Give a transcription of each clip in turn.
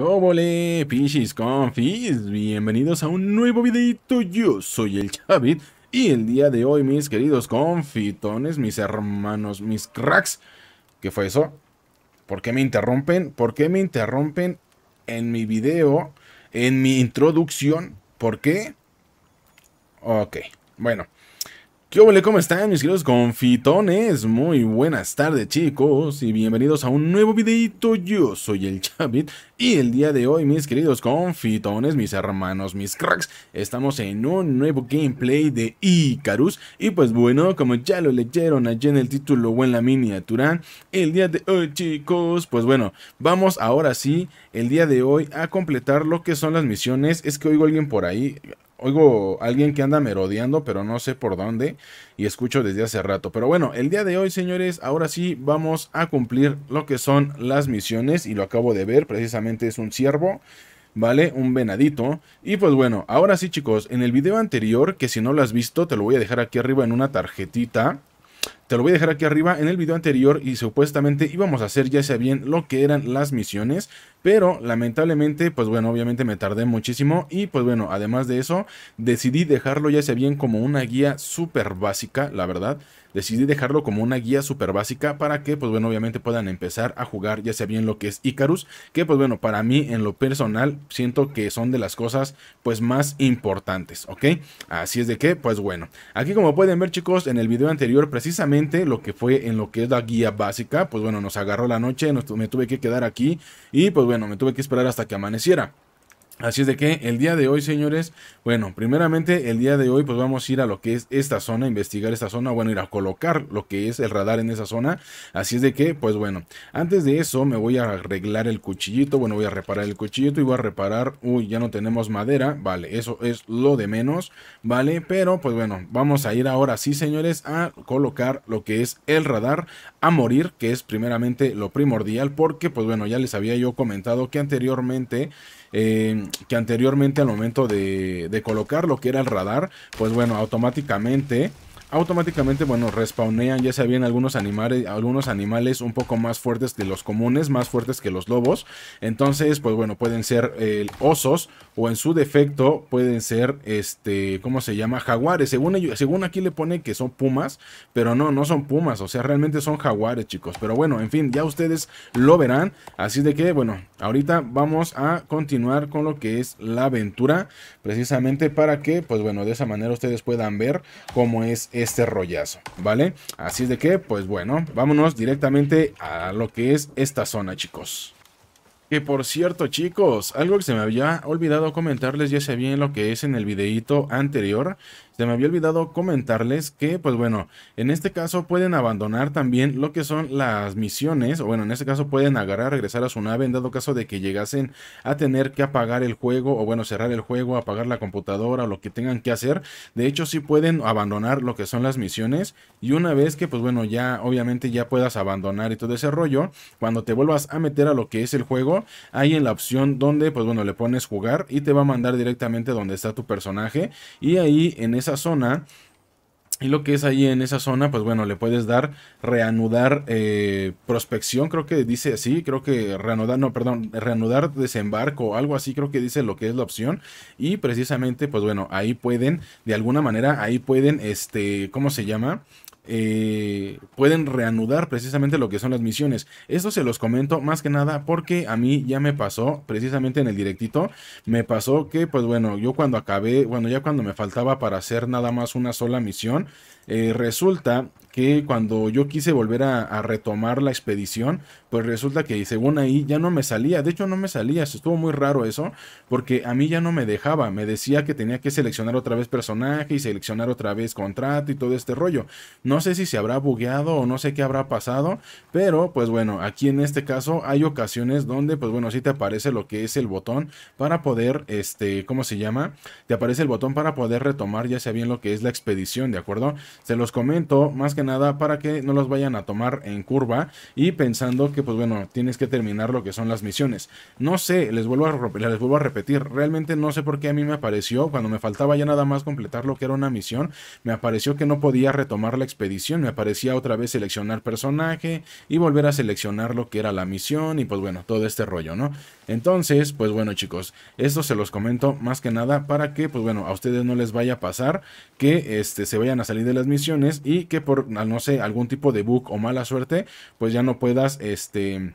óvole, pinches confis, bienvenidos a un nuevo videito, yo soy el Chavit Y el día de hoy mis queridos confitones, mis hermanos, mis cracks ¿Qué fue eso? ¿Por qué me interrumpen? ¿Por qué me interrumpen en mi video? En mi introducción, ¿por qué? Ok, bueno ¿Qué hola? ¿Cómo están mis queridos confitones? Muy buenas tardes chicos y bienvenidos a un nuevo videito. Yo soy el Chavit y el día de hoy mis queridos confitones, mis hermanos, mis cracks, estamos en un nuevo gameplay de Icarus. Y pues bueno, como ya lo leyeron allí en el título o en la miniatura, el día de hoy chicos, pues bueno, vamos ahora sí, el día de hoy a completar lo que son las misiones. Es que oigo alguien por ahí, oigo alguien que anda merodeando, pero no sé por dónde y escucho desde hace rato. Pero bueno, el día de hoy, señores, ahora sí vamos a cumplir lo que son las misiones y lo acabo de ver, precisamente es un ciervo. ¿vale? Un venadito. Y pues bueno, ahora sí chicos, en el video anterior, que si no lo has visto, te lo voy a dejar aquí arriba en una tarjetita. Te lo voy a dejar aquí arriba en el video anterior y supuestamente íbamos a hacer ya sea bien lo que eran las misiones, pero lamentablemente, pues bueno, obviamente me tardé muchísimo y pues bueno, además de eso, decidí dejarlo ya sea bien como una guía súper básica, la verdad. Decidí dejarlo como una guía súper básica para que, pues bueno, obviamente puedan empezar a jugar ya sea bien lo que es Icarus, que pues bueno, para mí en lo personal siento que son de las cosas pues más importantes, ¿ok? Así es de que, pues bueno, aquí como pueden ver chicos, en el video anterior precisamente lo que fue en lo que es la guía básica, pues bueno, nos agarró la noche, me tuve que quedar aquí y pues bueno, me tuve que esperar hasta que amaneciera. Así es de que el día de hoy, señores, bueno, primeramente el día de hoy pues vamos a ir a lo que es esta zona, investigar esta zona, bueno, ir a colocar lo que es el radar en esa zona. Así es de que, pues bueno, antes de eso me voy a arreglar el cuchillito, bueno, voy a reparar el cuchillito y voy a reparar, uy, ya no tenemos madera, vale, eso es lo de menos, vale, pero pues bueno, vamos a ir ahora sí, señores, a colocar lo que es el radar a morir, que es primeramente lo primordial, porque pues bueno, ya les había yo comentado que anteriormente... Eh, que anteriormente al momento de, de colocar lo que era el radar, pues bueno, automáticamente automáticamente, bueno, respawnean, ya sabían, algunos animales, algunos animales un poco más fuertes de los comunes, más fuertes que los lobos. Entonces, pues bueno, pueden ser eh, osos o en su defecto pueden ser, este, ¿cómo se llama? Jaguares. Según, según aquí le pone que son pumas, pero no, no son pumas, o sea, realmente son jaguares, chicos. Pero bueno, en fin, ya ustedes lo verán. Así de que, bueno, ahorita vamos a continuar con lo que es la aventura, precisamente para que, pues bueno, de esa manera ustedes puedan ver cómo es este rollazo, ¿vale? Así es de que, pues bueno, vámonos directamente a lo que es esta zona, chicos. Que por cierto, chicos, algo que se me había olvidado comentarles ya se lo que es en el videito anterior este, me había olvidado comentarles que, pues bueno, en este caso pueden abandonar también lo que son las misiones, o bueno, en este caso pueden agarrar, regresar a su nave en dado caso de que llegasen a tener que apagar el juego, o bueno, cerrar el juego, apagar la computadora o lo que tengan que hacer. De hecho, si pueden abandonar lo que son las misiones y una vez que, pues bueno, ya obviamente ya puedas abandonar y todo ese rollo, cuando te vuelvas a meter a lo que es el juego, hay en la opción donde, pues bueno, le pones jugar y te va a mandar directamente donde está tu personaje y ahí en esa zona. Y lo que es ahí en esa zona, pues bueno, le puedes dar reanudar eh, prospección, creo que dice así, creo que reanudar, no, perdón, reanudar desembarco, o algo así creo que dice lo que es la opción. Y precisamente, pues bueno, ahí pueden, de alguna manera, ahí pueden, este, ¿cómo se llama? Eh, pueden reanudar precisamente lo que son las misiones. Esto se los comento más que nada porque a mí ya me pasó, precisamente en el directito, me pasó que pues bueno, yo cuando acabé, bueno, ya cuando me faltaba para hacer nada más una sola misión, eh, resulta que cuando yo quise volver a, retomar la expedición, pues resulta que según ahí ya no me salía, de hecho no me salía, estuvo muy raro eso, porque a mí ya no me dejaba, me decía que tenía que seleccionar otra vez personaje y seleccionar otra vez contrato y todo este rollo. No sé si se habrá bugueado o no sé qué habrá pasado, pero pues bueno, aquí en este caso hay ocasiones donde pues bueno, si te aparece lo que es el botón para poder, este, ¿cómo se llama? Te aparece el botón para poder retomar ya sea bien lo que es la expedición, ¿de acuerdo? Se los comento más que nada para que no los vayan a tomar en curva y pensando que pues bueno, tienes que terminar lo que son las misiones. No sé, les vuelvo a, les vuelvo a repetir, realmente no sé por qué a mí me apareció, cuando me faltaba ya nada más completar lo que era una misión, me apareció que no podía retomar la expedición, me aparecía otra vez seleccionar personaje y volver a seleccionar lo que era la misión y pues bueno, todo este rollo, ¿no? Entonces, pues bueno chicos, esto se los comento más que nada para que pues bueno, a ustedes no les vaya a pasar que este, se vayan a salir de las misiones y que por, no sé, algún tipo de bug o mala suerte, pues ya no puedas, este...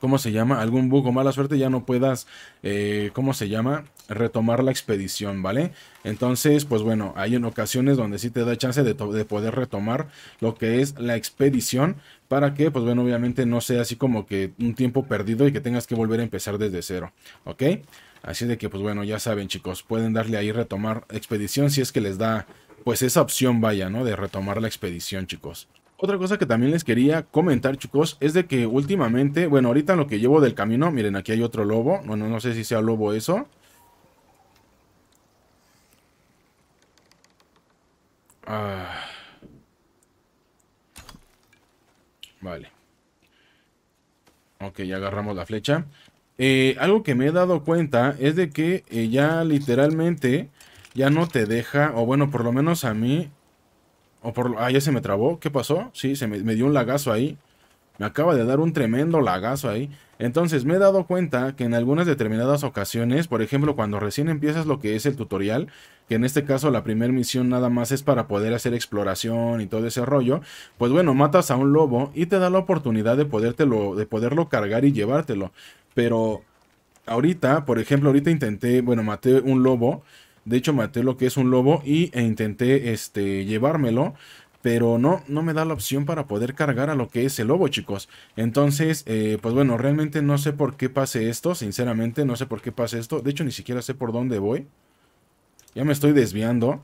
¿Cómo se llama? Algún bug o mala suerte ya no puedas, eh, ¿cómo se llama? Retomar la expedición, ¿vale? Entonces, pues bueno, hay en ocasiones donde sí te da chance de, de poder retomar lo que es la expedición, para que, pues bueno, obviamente no sea así como que un tiempo perdido y que tengas que volver a empezar desde cero, ¿ok? Así de que, pues bueno, ya saben chicos, pueden darle ahí retomar expedición si es que les da pues esa opción vaya, ¿no? De retomar la expedición, chicos. Otra cosa que también les quería comentar, chicos, es de que últimamente, bueno, ahorita lo que llevo del camino, miren, aquí hay otro lobo. Bueno, no sé si sea lobo eso. Ah. Vale. Ok, ya agarramos la flecha. Eh, algo que me he dado cuenta es de que eh, ya literalmente ya no te deja, o bueno, por lo menos a mí, o por, ah, ya se me trabó, ¿qué pasó? Sí, se me, dio un lagazo ahí, me acaba de dar un tremendo lagazo ahí. Entonces me he dado cuenta que en algunas determinadas ocasiones, por ejemplo cuando recién empiezas lo que es el tutorial, que en este caso la primera misión nada más es para poder hacer exploración y todo ese rollo, pues bueno, matas a un lobo y te da la oportunidad de, de poderlo cargar y llevártelo. Pero ahorita, por ejemplo, ahorita intenté, bueno, maté un lobo de hecho, maté lo que es un lobo y, e intenté este, llevármelo. Pero no, no me da la opción para poder cargar a lo que es el lobo, chicos. Entonces, eh, pues bueno, realmente no sé por qué pase esto. Sinceramente, no sé por qué pase esto. De hecho, ni siquiera sé por dónde voy. Ya me estoy desviando.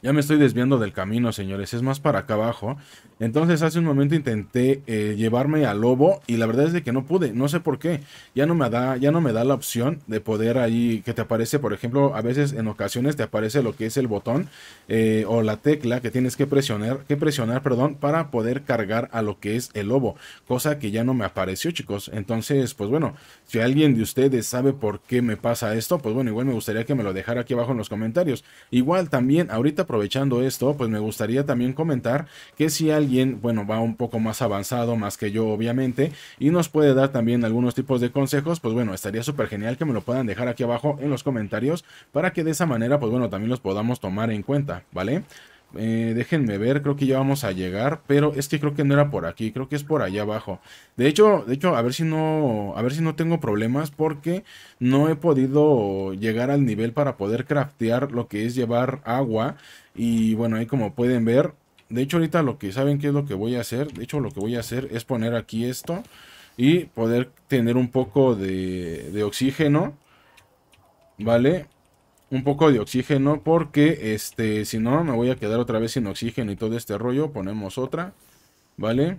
Ya me estoy desviando del camino, señores. Es más para acá abajo. Entonces hace un momento intenté eh, llevarme al lobo y la verdad es de que no pude. No sé por qué. Ya no me da, ya no me da la opción de poder ahí que te aparece, por ejemplo, a veces en ocasiones te aparece lo que es el botón eh, o la tecla que tienes que presionar, que presionar, perdón, para poder cargar a lo que es el lobo. Cosa que ya no me apareció, chicos. Entonces, pues bueno, si alguien de ustedes sabe por qué me pasa esto, pues bueno, igual me gustaría que me lo dejara aquí abajo en los comentarios. Igual también ahorita aprovechando esto, pues me gustaría también comentar que si alguien, bueno, va un poco más avanzado, más que yo obviamente, y nos puede dar también algunos tipos de consejos, pues bueno, estaría súper genial que me lo puedan dejar aquí abajo en los comentarios para que de esa manera, pues bueno, también los podamos tomar en cuenta, ¿vale? Eh, déjenme ver, creo que ya vamos a llegar, pero es que creo que no era por aquí, creo que es por allá abajo. De hecho, de hecho, a ver si no, a ver si no tengo problemas porque no he podido llegar al nivel para poder craftear lo que es llevar agua y bueno, ahí como pueden ver, de hecho ahorita lo que saben que es lo que voy a hacer, de hecho lo que voy a hacer es poner aquí esto y poder tener un poco de oxígeno, ¿vale? un poco de oxígeno porque este si no me voy a quedar otra vez sin oxígeno y todo este rollo ponemos otra vale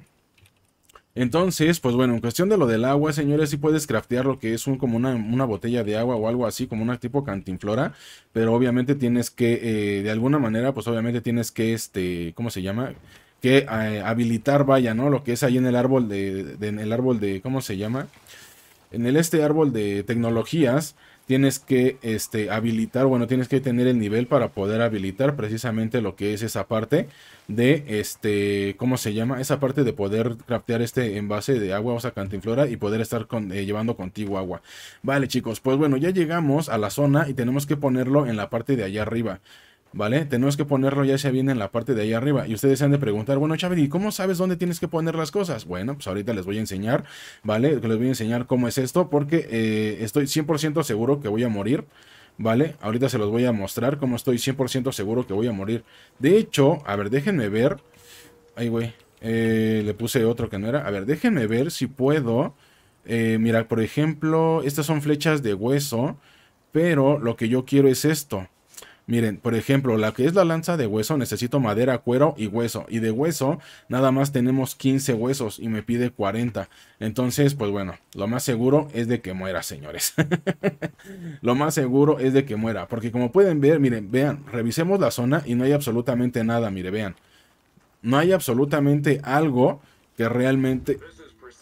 entonces pues bueno en cuestión de lo del agua señores si puedes craftear lo que es un, como una, una, botella de agua o algo así como una tipo cantinflora pero obviamente tienes que eh, de alguna manera pues obviamente tienes que este cómo se llama que eh, habilitar vaya no lo que es ahí en el árbol de, de en el árbol de cómo se llama en el este árbol de tecnologías tienes que este, habilitar, bueno, tienes que tener el nivel para poder habilitar precisamente lo que es esa parte de, este, ¿cómo se llama? Esa parte de poder craftear este envase de agua, o sea, cantinflora y poder estar con, eh, llevando contigo agua. Vale, chicos, pues bueno, ya llegamos a la zona y tenemos que ponerlo en la parte de allá arriba. ¿Vale? Tenemos que ponerlo ya sea bien en la parte de ahí arriba. Y ustedes se han de preguntar, bueno, Chávez, ¿y cómo sabes dónde tienes que poner las cosas? Bueno, pues ahorita les voy a enseñar, ¿vale? Les voy a enseñar cómo es esto porque eh, estoy 100% seguro que voy a morir. ¿Vale? Ahorita se los voy a mostrar cómo estoy 100% seguro que voy a morir. De hecho, a ver, déjenme ver. Ahí güey. Eh, le puse otro que no era. A ver, déjenme ver si puedo. Eh, mira, por ejemplo, estas son flechas de hueso. Pero lo que yo quiero es esto. Miren, por ejemplo, la que es la lanza de hueso, necesito madera, cuero y hueso. Y de hueso, nada más tenemos 15 huesos y me pide 40. Entonces, pues bueno, lo más seguro es de que muera, señores. lo más seguro es de que muera. Porque como pueden ver, miren, vean, revisemos la zona y no hay absolutamente nada, mire, vean. No hay absolutamente algo que realmente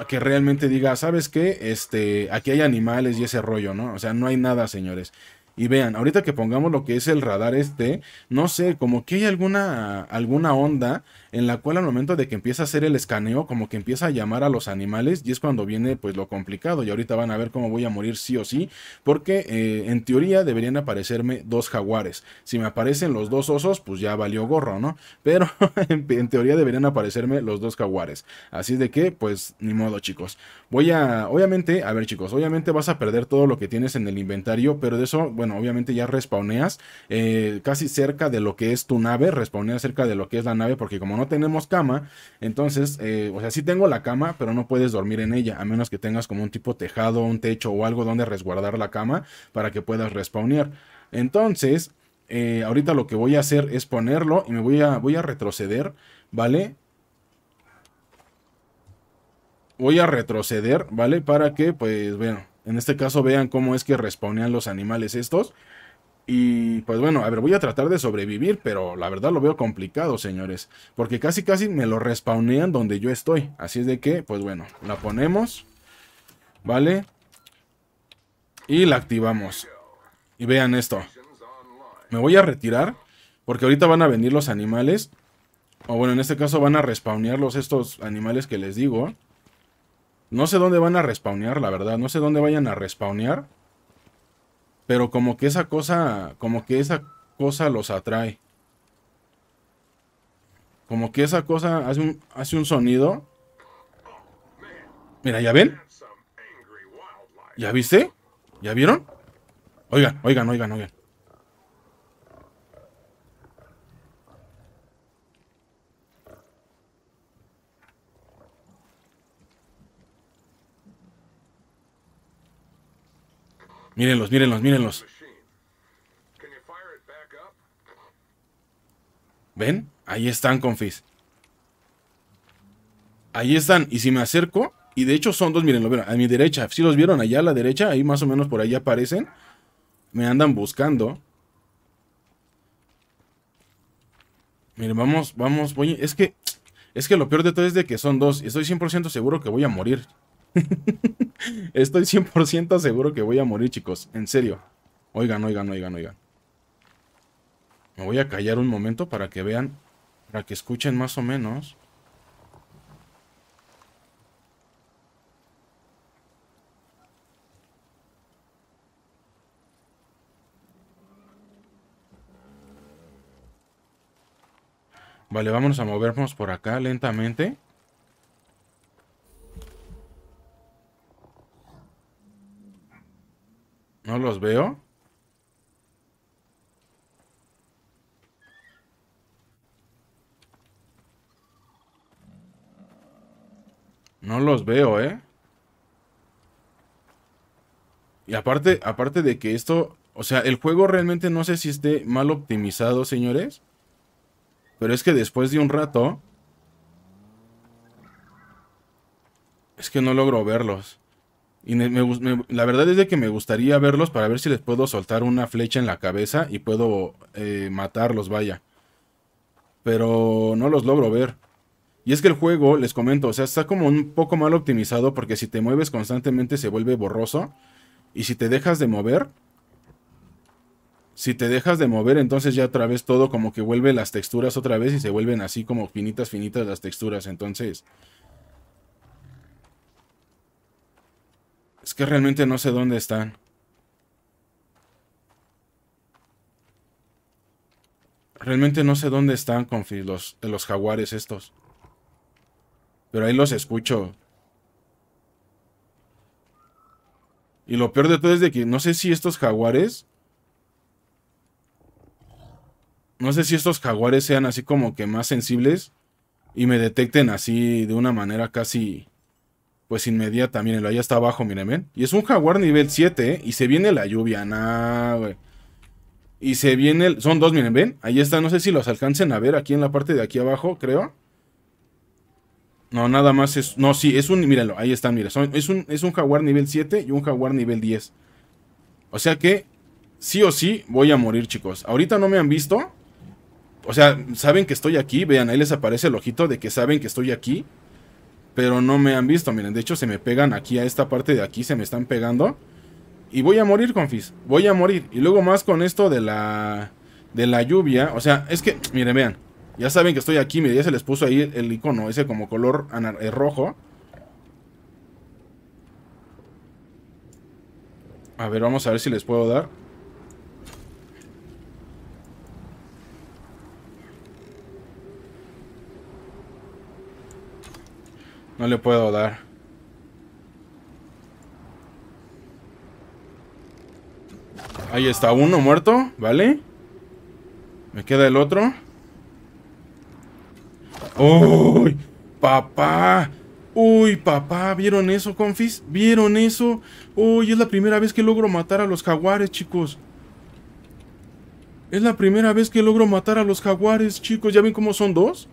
que realmente diga, ¿sabes qué? Este, aquí hay animales y ese rollo, ¿no? O sea, no hay nada, señores. Y vean, ahorita que pongamos lo que es el radar este, no sé, como que hay alguna, alguna onda en la cual al momento de que empieza a hacer el escaneo, como que empieza a llamar a los animales y es cuando viene pues lo complicado. Y ahorita van a ver cómo voy a morir sí o sí, porque eh, en teoría deberían aparecerme dos jaguares. Si me aparecen los dos osos, pues ya valió gorro, ¿no? Pero en teoría deberían aparecerme los dos jaguares. Así de que, pues ni modo chicos. Voy a, obviamente, a ver chicos, obviamente vas a perder todo lo que tienes en el inventario, pero de eso, bueno, obviamente ya respawneas eh, casi cerca de lo que es tu nave, respawneas cerca de lo que es la nave, porque como no tenemos cama, entonces, eh, o sea, si tengo la cama, pero no puedes dormir en ella, a menos que tengas como un tipo tejado, un techo o algo donde resguardar la cama para que puedas respawnear. Entonces, eh, ahorita lo que voy a hacer es ponerlo y me voy a, voy a retroceder, ¿vale? Voy a retroceder, ¿vale? Para que, pues, bueno en este caso vean cómo es que respawnean los animales estos. Y pues bueno, a ver, voy a tratar de sobrevivir, pero la verdad lo veo complicado, señores. Porque casi casi me lo respawnean donde yo estoy. Así es de que, pues bueno, la ponemos. ¿Vale? Y la activamos. Y vean esto. Me voy a retirar. Porque ahorita van a venir los animales. O bueno, en este caso van a los estos animales que les digo. No sé dónde van a respawnear, la verdad. No sé dónde vayan a respawnear. Pero como que esa cosa... Como que esa cosa los atrae. Como que esa cosa hace un, hace un sonido. Mira, ¿ya ven? ¿Ya viste? ¿Ya vieron? Oigan, oigan, oigan, oigan. Mírenlos, mírenlos, mírenlos. ¿Ven? Ahí están, confis. Ahí están. Y si me acerco, y de hecho son dos, miren, A mi derecha, si los vieron allá a la derecha, ahí más o menos por ahí aparecen. Me andan buscando. Miren, vamos, vamos, voy. Es que, es que lo peor de todo es de que son dos. Y estoy 100% seguro que voy a morir. Estoy 100% seguro que voy a morir, chicos. En serio. Oigan, oigan, oigan, oigan. Me voy a callar un momento para que vean, para que escuchen más o menos. Vale, vamos a movernos por acá lentamente. No los veo. No los veo, ¿eh? Y aparte, aparte de que esto, o sea, el juego realmente no sé si esté mal optimizado, señores. Pero es que después de un rato... Es que no logro verlos. Y la verdad es de que me gustaría verlos para ver si les puedo soltar una flecha en la cabeza y puedo eh, matarlos, vaya. Pero no los logro ver. Y es que el juego, les comento, o sea, está como un poco mal optimizado porque si te mueves constantemente se vuelve borroso. Y si te dejas de mover, si te dejas de mover, entonces ya otra vez todo como que vuelve las texturas otra vez y se vuelven así como finitas, finitas las texturas. Entonces, Es que realmente no sé dónde están. Realmente no sé dónde están, Confi, los, los jaguares estos. Pero ahí los escucho. Y lo peor de todo es de que no sé si estos jaguares... No sé si estos jaguares sean así como que más sensibles y me detecten así de una manera casi pues inmediata, mírenlo, ahí está abajo, miren, ven. Y es un jaguar nivel 7, ¿eh? Y se viene la lluvia, nada güey. Y se viene, el... son dos, miren, ven. Ahí está, no sé si los alcancen a ver aquí en la parte de aquí abajo, creo. No, nada más es, no, sí, es un, mírenlo, ahí están, miren. es, un, es un jaguar nivel 7 y un jaguar nivel 10. O sea que, sí o sí, voy a morir, chicos. Ahorita no me han visto. O sea, saben que estoy aquí, vean, ahí les aparece el ojito de que saben que estoy aquí. Pero no me han visto, miren. De hecho, se me pegan aquí a esta parte de aquí. Se me están pegando. Y voy a morir, confis. Voy a morir. Y luego más con esto de la... De la lluvia. O sea, es que... Miren, vean. Ya saben que estoy aquí. Miren, ya se les puso ahí el icono ese como color eh, rojo. A ver, vamos a ver si les puedo dar. No le puedo dar. Ahí está uno muerto, ¿vale? Me queda el otro. ¡Uy! ¡Papá! ¡Uy, papá! ¿Vieron eso, confis? ¿Vieron eso? ¡Uy! Es la primera vez que logro matar a los jaguares, chicos. Es la primera vez que logro matar a los jaguares, chicos. ¿Ya ven cómo son dos?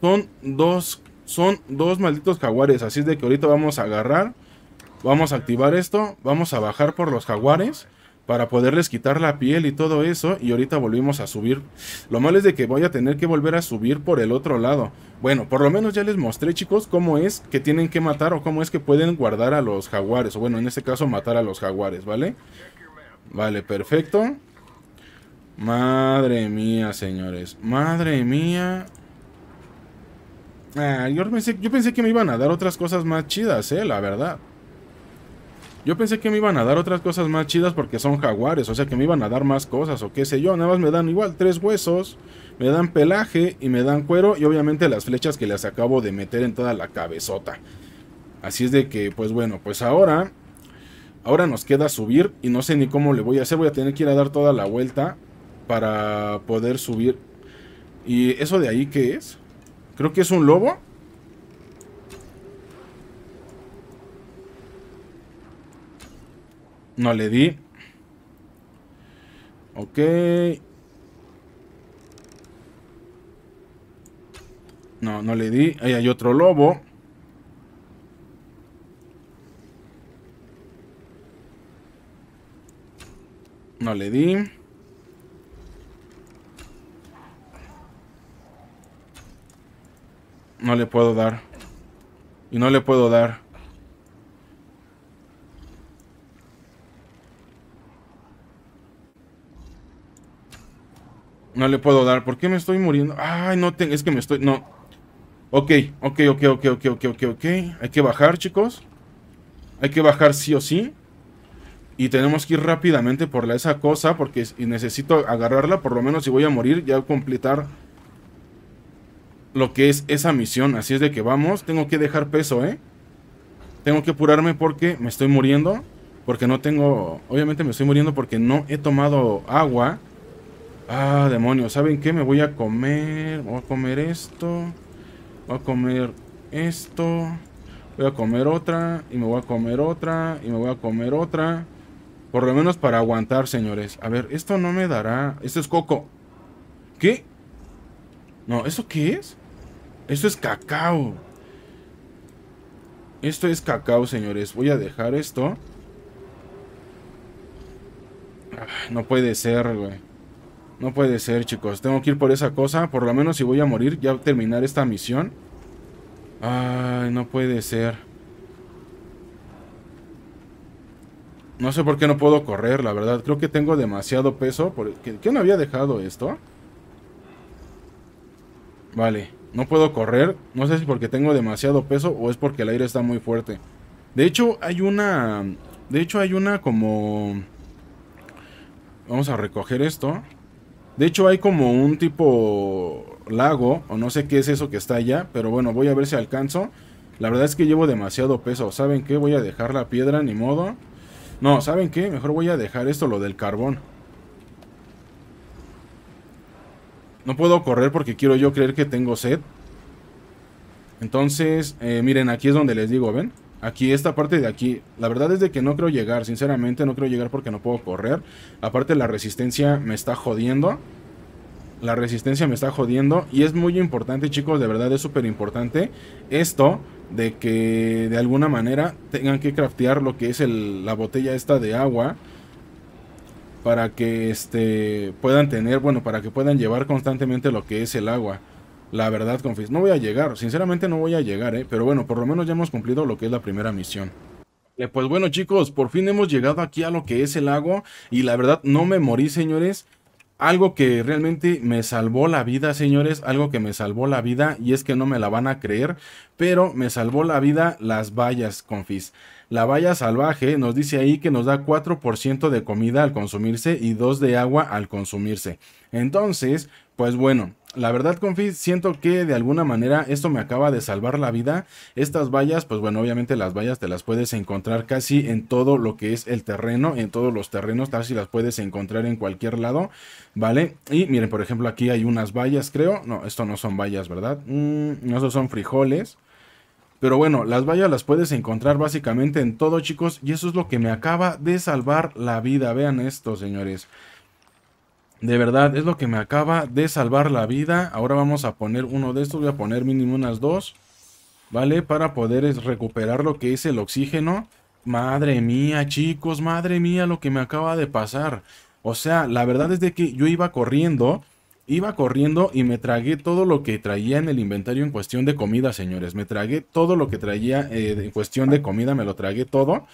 Son dos son dos malditos jaguares. Así es de que ahorita vamos a agarrar. Vamos a activar esto. Vamos a bajar por los jaguares. Para poderles quitar la piel y todo eso. Y ahorita volvimos a subir. Lo malo es de que voy a tener que volver a subir por el otro lado. Bueno, por lo menos ya les mostré chicos cómo es que tienen que matar. O cómo es que pueden guardar a los jaguares. O bueno, en este caso matar a los jaguares, ¿vale? Vale, perfecto. Madre mía, señores. Madre mía. Ah, yo, pensé, que me iban a dar otras cosas más chidas, eh, la verdad. Yo pensé que me iban a dar otras cosas más chidas porque son jaguares, o sea que me iban a dar más cosas o qué sé yo. Nada más me dan igual tres huesos, me dan pelaje y me dan cuero y obviamente las flechas que les acabo de meter en toda la cabezota. Así es de que, pues bueno, pues ahora, ahora nos queda subir y no sé ni cómo le voy a hacer. Voy a tener que ir a dar toda la vuelta para poder subir. ¿Y eso de ahí qué es? Creo que es un lobo. No le di. Ok. No, no le di. Ahí hay otro lobo. No le di. No le puedo dar. Y no le puedo dar. No le puedo dar. ¿Por qué me estoy muriendo? Ay, no tengo. Es que me estoy... No. Ok, ok, ok, ok, ok, ok, ok, ok. Hay que bajar, chicos. Hay que bajar sí o sí. Y tenemos que ir rápidamente por la, esa cosa. Porque necesito agarrarla. Por lo menos si voy a morir, ya completar lo que es esa misión. Así es de que vamos, tengo que dejar peso, ¿eh? Tengo que apurarme porque me estoy muriendo. Porque no tengo... Obviamente me estoy muriendo porque no he tomado agua. Ah, demonios. ¿Saben qué? Me voy a comer... Voy a comer esto. Voy a comer esto. Voy a comer otra. Y me voy a comer otra. Y me voy a comer otra. Por lo menos para aguantar, señores. A ver, esto no me dará... Esto es coco. ¿Qué? No, ¿eso qué es? Esto es cacao. Esto es cacao, señores. Voy a dejar esto. Ah, no puede ser, güey. No puede ser, chicos. Tengo que ir por esa cosa. Por lo menos si voy a morir, ya terminar esta misión. Ay, no puede ser. No sé por qué no puedo correr, la verdad. Creo que tengo demasiado peso. Por... no había dejado esto? Vale. No puedo correr, no sé si porque tengo demasiado peso o es porque el aire está muy fuerte. De hecho, hay una... De hecho, hay una como... Vamos a recoger esto. De hecho, hay como un tipo lago, o no sé qué es eso que está allá, pero bueno, voy a ver si alcanzo. La verdad es que llevo demasiado peso. ¿Saben qué? Voy a dejar la piedra, ni modo. No, ¿saben qué? Mejor voy a dejar esto, lo del carbón. No puedo correr porque quiero yo creer que tengo sed. Entonces, eh, miren, aquí es donde les digo, ¿ven? Aquí, esta parte de aquí, la verdad es de que no creo llegar, sinceramente no creo llegar porque no puedo correr. Aparte la resistencia me está jodiendo. La resistencia me está jodiendo y es muy importante chicos, de verdad es súper importante esto de que de alguna manera tengan que craftear lo que es la botella esta de agua para que este, puedan tener, bueno, para que puedan llevar constantemente lo que es el agua. La verdad, confis, no voy a llegar, sinceramente no voy a llegar, ¿eh? pero bueno, por lo menos ya hemos cumplido lo que es la primera misión. Eh, pues bueno chicos, por fin hemos llegado aquí a lo que es el agua y la verdad no me morí señores. Algo que realmente me salvó la vida, señores, algo que me salvó la vida, y es que no me la van a creer, pero me salvó la vida las vallas, confis. La valla salvaje nos dice ahí que nos da 4% de comida al consumirse y 2 de agua al consumirse. Entonces, pues bueno, la verdad, Confi, siento que de alguna manera esto me acaba de salvar la vida. Estas vallas, pues bueno, obviamente las vallas te las puedes encontrar casi en todo lo que es el terreno, en todos los terrenos, si las puedes encontrar en cualquier lado, ¿vale? Y miren, por ejemplo, aquí hay unas vallas, creo. No, esto no son vallas, ¿verdad? Mm, no, eso son frijoles. Pero bueno, las vallas las puedes encontrar básicamente en todo, chicos. Y eso es lo que me acaba de salvar la vida. Vean esto, señores. De verdad, es lo que me acaba de salvar la vida. Ahora vamos a poner uno de estos. Voy a poner mínimo unas dos. ¿Vale? Para poder recuperar lo que es el oxígeno. Madre mía, chicos. Madre mía lo que me acaba de pasar. O sea, la verdad es de que yo iba corriendo Iba corriendo y me tragué todo lo que traía en el inventario en cuestión de comida, señores. Me tragué todo lo que traía eh, en cuestión de comida, me lo tragué todo.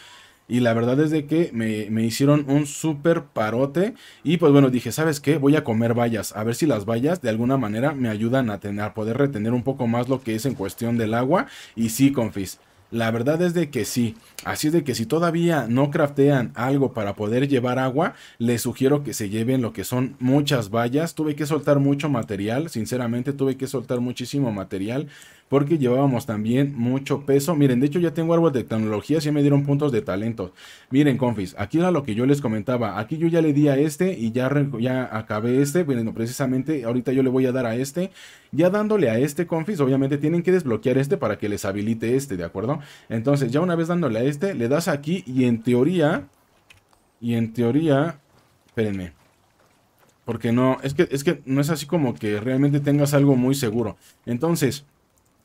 Y la verdad es de que me, hicieron un súper parote. Y pues bueno, dije, ¿sabes qué? Voy a comer vallas, A ver si las vallas de alguna manera me ayudan a, tener, a poder retener un poco más lo que es en cuestión del agua. Y sí, confis. La verdad es de que sí. Así es de que si todavía no craftean algo para poder llevar agua, les sugiero que se lleven lo que son muchas vallas. Tuve que soltar mucho material, sinceramente tuve que soltar muchísimo material porque llevábamos también mucho peso. Miren, de hecho ya tengo árbol de tecnología. y me dieron puntos de talento. Miren, confis, aquí era lo que yo les comentaba. Aquí yo ya le di a este y ya, ya acabé este. Bueno, precisamente ahorita yo le voy a dar a este. Ya dándole a este, confis, obviamente tienen que desbloquear este para que les habilite este, ¿de acuerdo? Entonces, ya una vez dándole a este, le das aquí y en teoría... Y en teoría... Espérenme. Porque no, es que, es que no es así como que realmente tengas algo muy seguro. Entonces,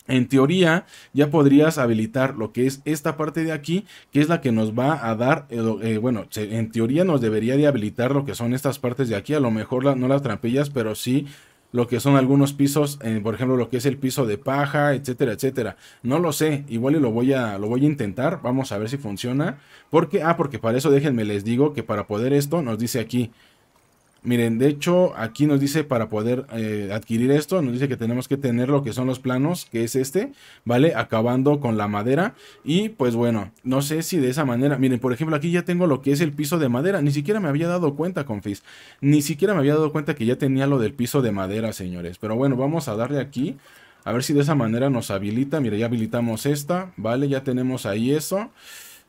en teoría ya podrías habilitar lo que es esta parte de aquí, que es la que nos va a dar, eh, eh, bueno, en teoría nos debería de habilitar lo que son estas partes de aquí, a lo mejor no las trampillas, pero sí lo que son algunos pisos, eh, por ejemplo, lo que es el piso de paja, etcétera, etcétera. No lo sé, igual lo voy a lo voy a intentar, vamos a ver si funciona, porque ah, porque para eso déjenme les digo que para poder esto nos dice aquí Miren, de hecho, aquí nos dice para poder eh, adquirir esto, nos dice que tenemos que tener lo que son los planos, que es este, ¿vale? Acabando con la madera. Y pues bueno, no sé si de esa manera, miren, por ejemplo, aquí ya tengo lo que es el piso de madera. Ni siquiera me había dado cuenta, confis. Ni siquiera me había dado cuenta que ya tenía lo del piso de madera, señores. Pero bueno, vamos a darle aquí. A ver si de esa manera nos habilita. Mira, ya habilitamos esta, ¿vale? Ya tenemos ahí eso.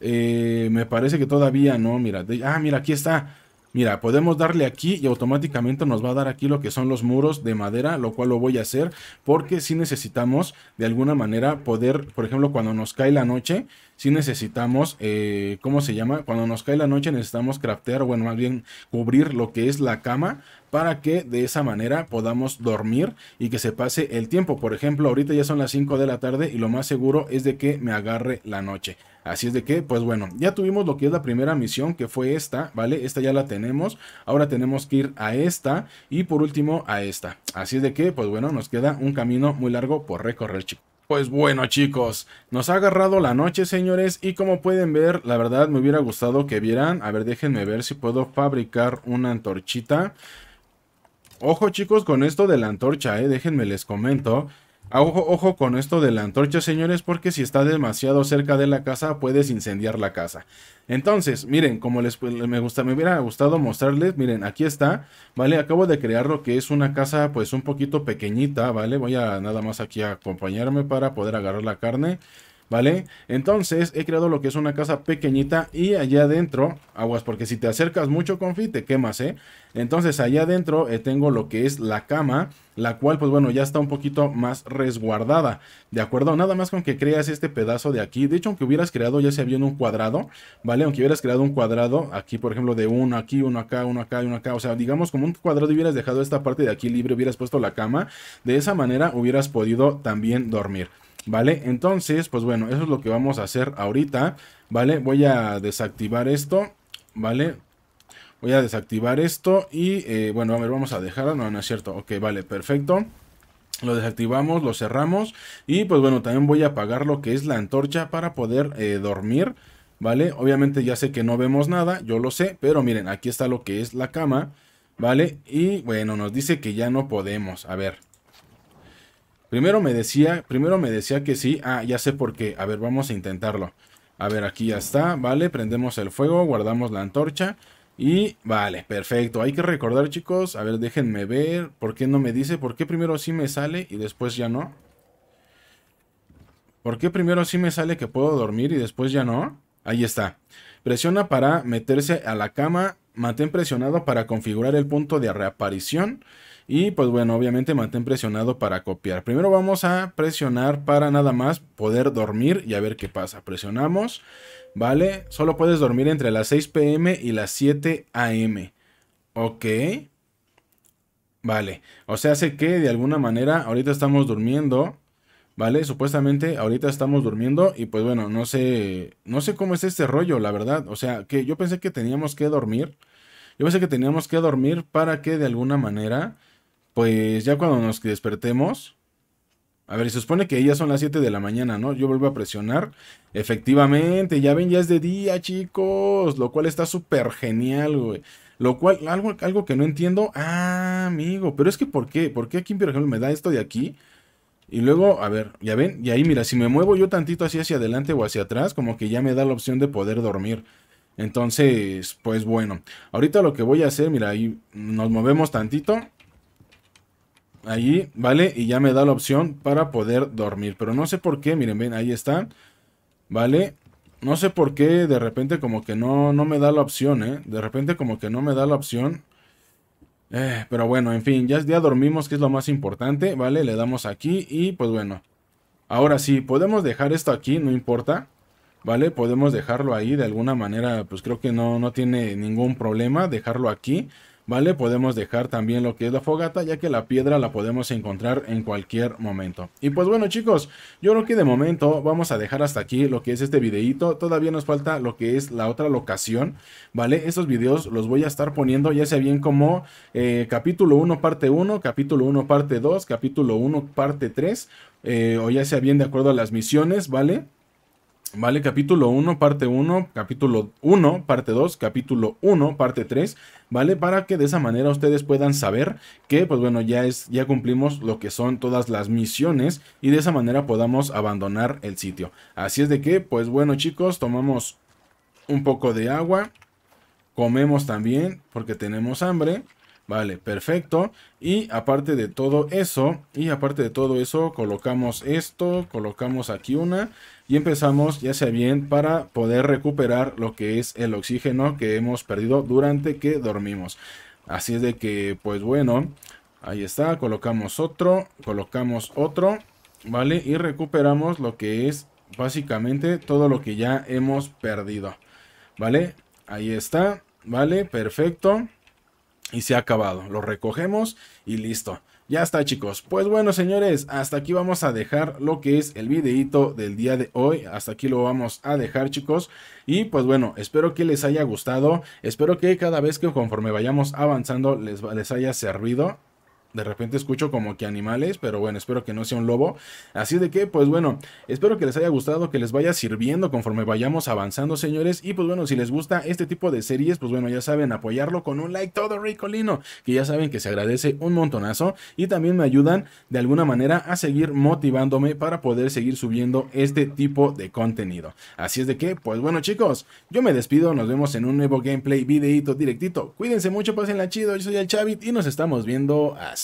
Eh, me parece que todavía no, mira. ah, mira, aquí está. Mira, podemos darle aquí y automáticamente nos va a dar aquí lo que son los muros de madera, lo cual lo voy a hacer porque si necesitamos de alguna manera poder, por ejemplo, cuando nos cae la noche, si necesitamos, eh, ¿cómo se llama? Cuando nos cae la noche necesitamos craftear, bueno, más bien cubrir lo que es la cama para que de esa manera podamos dormir y que se pase el tiempo. Por ejemplo, ahorita ya son las 5 de la tarde y lo más seguro es de que me agarre la noche. Así es de que, pues bueno, ya tuvimos lo que es la primera misión, que fue esta, ¿vale? Esta ya la tenemos. Ahora tenemos que ir a esta y por último a esta. Así es de que, pues bueno, nos queda un camino muy largo por recorrer, chicos. Pues bueno chicos, nos ha agarrado la noche señores y como pueden ver, la verdad me hubiera gustado que vieran, a ver déjenme ver si puedo fabricar una antorchita Ojo chicos con esto de la antorcha, ¿eh? déjenme les comento. Ah, ojo, ojo con esto de la antorcha, señores, porque si está demasiado cerca de la casa, puedes incendiar la casa. Entonces, miren, como les me gusta, me hubiera gustado mostrarles, miren, aquí está, ¿vale? Acabo de crear lo que es una casa, pues, un poquito pequeñita, ¿vale? Voy a nada más aquí a acompañarme para poder agarrar la carne. ¿vale? Entonces he creado lo que es una casa pequeñita y allá adentro, aguas, porque si te acercas mucho, confi, te quemas, ¿eh? Entonces allá adentro eh, tengo lo que es la cama, la cual pues bueno, ya está un poquito más resguardada, ¿de acuerdo? Nada más con que creas este pedazo de aquí, de hecho aunque hubieras creado ya se había un cuadrado, ¿vale? Aunque hubieras creado un cuadrado, aquí por ejemplo de uno aquí, uno acá, uno acá y uno acá, o sea, digamos como un cuadrado hubieras dejado esta parte de aquí libre, hubieras puesto la cama, de esa manera hubieras podido también dormir. ¿Vale? Entonces, pues bueno, eso es lo que vamos a hacer ahorita, ¿vale? Voy a desactivar esto, ¿vale? Voy a desactivar esto y, eh, bueno, a ver, vamos a dejarlo, no, no es cierto, ok, vale, perfecto. Lo desactivamos, lo cerramos y pues bueno, también voy a apagar lo que es la antorcha para poder eh, dormir, ¿vale? Obviamente ya sé que no vemos nada, yo lo sé, pero miren, aquí está lo que es la cama, ¿vale? Y bueno, nos dice que ya no podemos, a ver, Primero me decía, primero me decía que sí. Ah, ya sé por qué. A ver, vamos a intentarlo. A ver, aquí ya está, vale, prendemos el fuego, guardamos la antorcha y vale, perfecto. Hay que recordar, chicos, a ver, déjenme ver, ¿por qué no me dice? ¿Por qué primero sí me sale y después ya no? ¿Por qué primero sí me sale que puedo dormir y después ya no? Ahí está. Presiona para meterse a la cama, mantén presionado para configurar el punto de reaparición y pues bueno, obviamente mantén presionado para copiar. Primero vamos a presionar para nada más poder dormir y a ver qué pasa. Presionamos, ¿vale? Solo puedes dormir entre las 6 pm y las 7 am. Ok. Vale. O sea, hace que de alguna manera ahorita estamos durmiendo. ¿vale? Supuestamente ahorita estamos durmiendo y pues bueno, no sé, no sé cómo es este rollo, la verdad. O sea, que yo pensé que teníamos que dormir. Yo pensé que teníamos que dormir para que de alguna manera pues ya cuando nos despertemos. A ver, se supone que ya son las 7 de la mañana, ¿no? Yo vuelvo a presionar. Efectivamente, ya ven, ya es de día, chicos. Lo cual está súper genial, güey. Lo cual, algo, algo que no entiendo. Ah, amigo. Pero es que, ¿por qué? ¿Por qué aquí, por ejemplo, me da esto de aquí? Y luego, a ver, ya ven. Y ahí, mira, si me muevo yo tantito así hacia adelante o hacia atrás, como que ya me da la opción de poder dormir. Entonces, pues bueno. Ahorita lo que voy a hacer, mira, ahí nos movemos tantito. Ahí, ¿vale? Y ya me da la opción para poder dormir. Pero no sé por qué, miren, ven, ahí está. ¿Vale? No sé por qué de repente como que no, no me da la opción, ¿eh? De repente como que no me da la opción. Eh, pero bueno, en fin, ya, ya dormimos, que es lo más importante, ¿vale? Le damos aquí y pues bueno. Ahora sí, podemos dejar esto aquí, no importa. ¿vale? Podemos dejarlo ahí de alguna manera, pues creo que no, no tiene ningún problema dejarlo aquí. ¿vale? Podemos dejar también lo que es la fogata, ya que la piedra la podemos encontrar en cualquier momento. Y pues bueno chicos, yo creo que de momento vamos a dejar hasta aquí lo que es este videito. Todavía nos falta lo que es la otra locación, ¿vale? esos videos los voy a estar poniendo ya sea bien como eh, capítulo 1 parte 1, capítulo 1 parte 2, capítulo 1 parte 3, eh, o ya sea bien de acuerdo a las misiones, ¿vale? Vale, capítulo 1, parte 1, capítulo 1, parte 2, capítulo 1, parte 3, ¿vale? Para que de esa manera ustedes puedan saber que, pues bueno, ya, es, ya cumplimos lo que son todas las misiones y de esa manera podamos abandonar el sitio. Así es de que, pues bueno chicos, tomamos un poco de agua, comemos también porque tenemos hambre. Vale, perfecto. Y aparte de todo eso, y aparte de todo eso, colocamos esto, colocamos aquí una y empezamos, ya sea bien, para poder recuperar lo que es el oxígeno que hemos perdido durante que dormimos. Así es de que, pues bueno, ahí está, colocamos otro, colocamos otro, ¿vale? Y recuperamos lo que es básicamente todo lo que ya hemos perdido, ¿vale? Ahí está, ¿vale? Perfecto. Y se ha acabado. Lo recogemos y listo. Ya está chicos, pues bueno señores, hasta aquí vamos a dejar lo que es el videito del día de hoy, hasta aquí lo vamos a dejar chicos y pues bueno, espero que les haya gustado, espero que cada vez que conforme vayamos avanzando les, les haya servido de repente escucho como que animales, pero bueno, espero que no sea un lobo. Así de que, pues bueno, espero que les haya gustado, que les vaya sirviendo conforme vayamos avanzando, señores. Y pues bueno, si les gusta este tipo de series, pues bueno, ya saben, apoyarlo con un like todo ricolino, que ya saben que se agradece un montonazo. Y también me ayudan de alguna manera a seguir motivándome para poder seguir subiendo este tipo de contenido. Así es de que, pues bueno, chicos, yo me despido, nos vemos en un nuevo gameplay videito directito. Cuídense mucho, pasen la chido, yo soy el Chavit y nos estamos viendo hasta